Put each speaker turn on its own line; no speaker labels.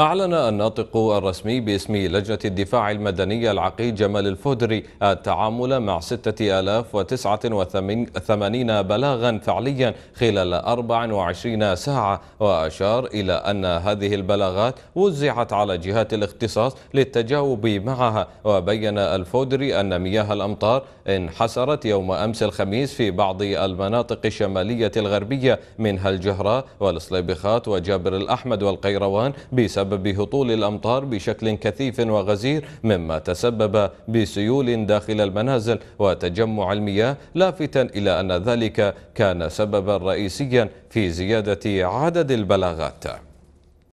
أعلن الناطق الرسمي باسم لجنة الدفاع المدني العقيد جمال الفودري التعامل مع 6089 بلاغا فعليا خلال 24 ساعة وأشار إلى أن هذه البلاغات وزعت على جهات الاختصاص للتجاوب معها وبين الفودري أن مياه الأمطار انحسرت يوم أمس الخميس في بعض المناطق الشمالية الغربية منها الجهراء والصليبخات وجابر الأحمد والقيروان بسبب بسبب هطول الأمطار بشكل كثيف وغزير مما تسبب بسيول داخل المنازل وتجمع المياه لافتا إلى أن ذلك كان سببا رئيسيا في زيادة عدد البلاغات